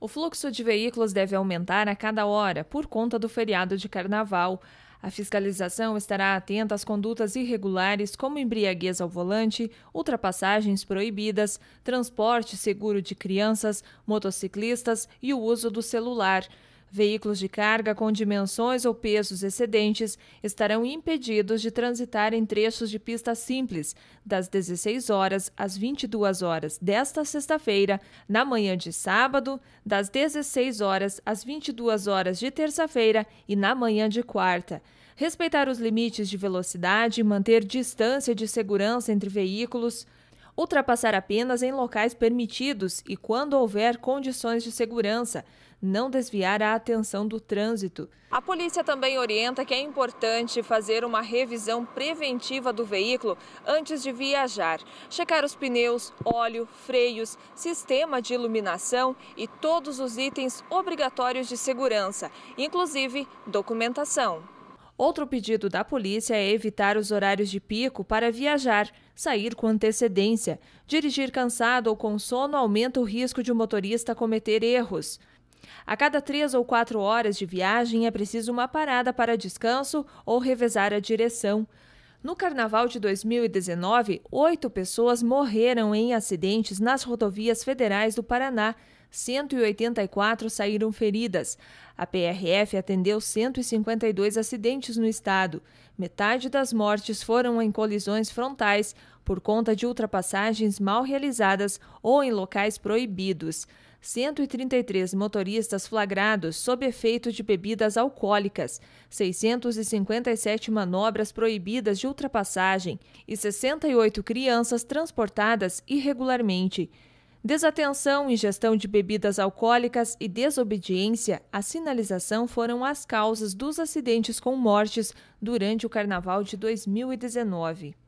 O fluxo de veículos deve aumentar a cada hora por conta do feriado de carnaval. A fiscalização estará atenta às condutas irregulares, como embriaguez ao volante, ultrapassagens proibidas, transporte seguro de crianças, motociclistas e o uso do celular. Veículos de carga com dimensões ou pesos excedentes estarão impedidos de transitar em trechos de pista simples, das 16 horas às 22 horas desta sexta-feira, na manhã de sábado, das 16 horas às 22 horas de terça-feira e na manhã de quarta. Respeitar os limites de velocidade e manter distância de segurança entre veículos ultrapassar apenas em locais permitidos e quando houver condições de segurança, não desviar a atenção do trânsito. A polícia também orienta que é importante fazer uma revisão preventiva do veículo antes de viajar. Checar os pneus, óleo, freios, sistema de iluminação e todos os itens obrigatórios de segurança, inclusive documentação. Outro pedido da polícia é evitar os horários de pico para viajar, sair com antecedência. Dirigir cansado ou com sono aumenta o risco de o um motorista cometer erros. A cada três ou quatro horas de viagem é preciso uma parada para descanso ou revezar a direção. No carnaval de 2019, oito pessoas morreram em acidentes nas rodovias federais do Paraná, 184 saíram feridas. A PRF atendeu 152 acidentes no estado. Metade das mortes foram em colisões frontais por conta de ultrapassagens mal realizadas ou em locais proibidos. 133 motoristas flagrados sob efeito de bebidas alcoólicas, 657 manobras proibidas de ultrapassagem e 68 crianças transportadas irregularmente. Desatenção, ingestão de bebidas alcoólicas e desobediência à sinalização foram as causas dos acidentes com mortes durante o carnaval de 2019.